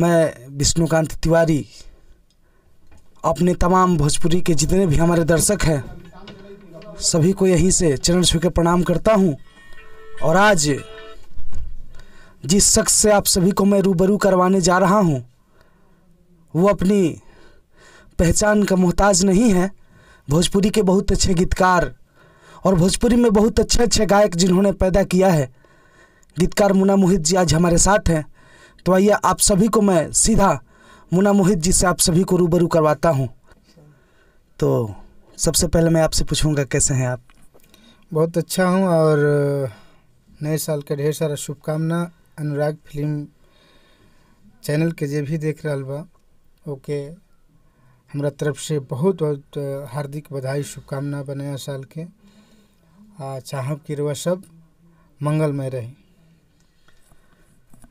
मैं विष्णुकांत तिवारी अपने तमाम भोजपुरी के जितने भी हमारे दर्शक हैं सभी को यहीं से चरण छू के प्रणाम करता हूं और आज जिस शख्स से आप सभी को मैं रूबरू करवाने जा रहा हूं वो अपनी पहचान का मोहताज नहीं है भोजपुरी के बहुत अच्छे गीतकार और भोजपुरी में बहुत अच्छे अच्छे गायक जिन्होंने पैदा किया है गीतकार मुना मोहित जी आज हमारे साथ हैं तो आइए आप सभी को मैं सीधा मुना मोहित जी से आप सभी को रूबरू करवाता हूँ तो सबसे पहले मैं आपसे पूछूंगा कैसे हैं आप बहुत अच्छा हूँ और नए साल का ढेर सारा शुभकामना अनुराग फिल्म चैनल के जे भी देख रहा बा ओके हमारा तरफ से बहुत बहुत हार्दिक बधाई शुभकामना बनाया साल के आ चाहब कि रुआ सब मंगलमय रही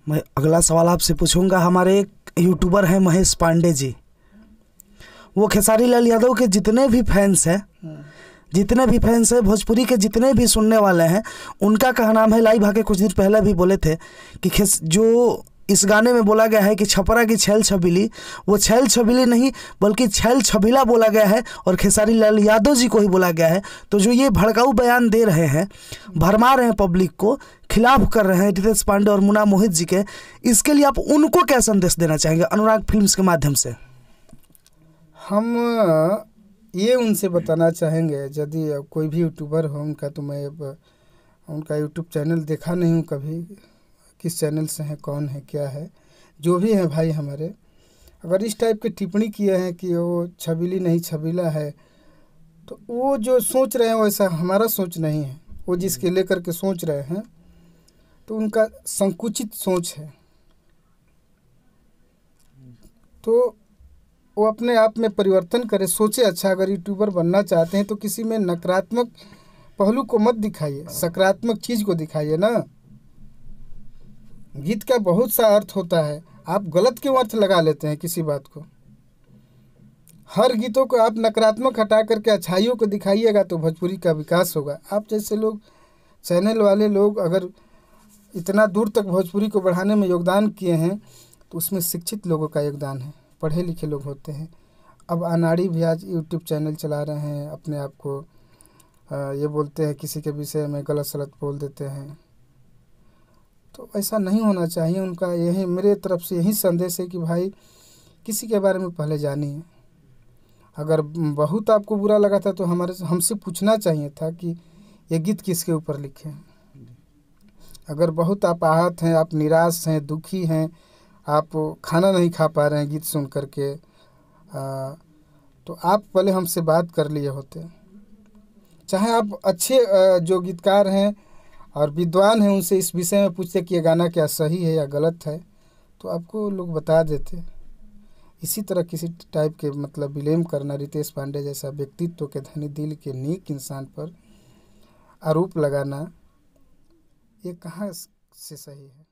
मैं अगला सवाल आपसे पूछूंगा हमारे एक यूट्यूबर हैं महेश पांडे जी वो खेसारी लाल यादव के जितने भी फैंस हैं जितने भी फैंस हैं भोजपुरी के जितने भी सुनने वाले हैं उनका कहना है लाइव भाके कुछ दिन पहले भी बोले थे कि खेस जो इस गाने में बोला गया है कि छपरा की छैल छबीली वो छैल छबीली नहीं बल्कि छैल छबीला बोला गया है और खेसारी लाल यादव जी को ही बोला गया है तो जो ये भड़काऊ बयान दे रहे हैं भरमा रहे हैं पब्लिक को खिलाफ कर रहे हैं रितेश पांडे और मुना मोहित जी के इसके लिए आप उनको क्या संदेश देना चाहेंगे अनुराग फिल्म के माध्यम से हम ये उनसे बताना चाहेंगे यदि कोई भी यूट्यूबर हो उनका तो मैं अब उनका यूट्यूब चैनल देखा नहीं हूँ कभी किस चैनल से हैं कौन है क्या है जो भी हैं भाई हमारे अगर इस टाइप की टिप्पणी किए हैं कि वो छबीली नहीं छबीला है तो वो जो सोच रहे हैं वैसा हमारा सोच नहीं है वो जिसके लेकर के सोच रहे हैं तो उनका संकुचित सोच है तो वो अपने आप में परिवर्तन करें सोचे अच्छा अगर यूट्यूबर बनना चाहते हैं तो किसी में नकारात्मक पहलू को मत दिखाइए सकारात्मक चीज़ को दिखाइए ना गीत का बहुत सा अर्थ होता है आप गलत क्यों अर्थ लगा लेते हैं किसी बात को हर गीतों को आप नकारात्मक हटा करके अच्छाइयों को दिखाइएगा तो भोजपुरी का विकास होगा आप जैसे लोग चैनल वाले लोग अगर इतना दूर तक भोजपुरी को बढ़ाने में योगदान किए हैं तो उसमें शिक्षित लोगों का योगदान है पढ़े लिखे लोग होते हैं अब अनाड़ी भी आज यूट्यूब चैनल चला रहे हैं अपने आप को ये बोलते हैं किसी के विषय में गलत सलत बोल देते हैं तो ऐसा नहीं होना चाहिए उनका यही मेरे तरफ से यही संदेश है कि भाई किसी के बारे में पहले जानिए अगर बहुत आपको बुरा लगा था तो हमारे हमसे पूछना चाहिए था कि ये गीत किसके ऊपर लिखे हैं अगर बहुत आप आहत हैं आप निराश हैं दुखी हैं आप खाना नहीं खा पा रहे हैं गीत सुन कर के आ, तो आप पहले हमसे बात कर लिए होते चाहे आप अच्छे जो गीतकार हैं और विद्वान हैं उनसे इस विषय में पूछते कि ये गाना क्या सही है या गलत है तो आपको लोग बता देते इसी तरह किसी टाइप के मतलब ब्लेम करना रितेश पांडे जैसा व्यक्तित्व के धनी दिल के नीक इंसान पर आरोप लगाना ये कहाँ से सही है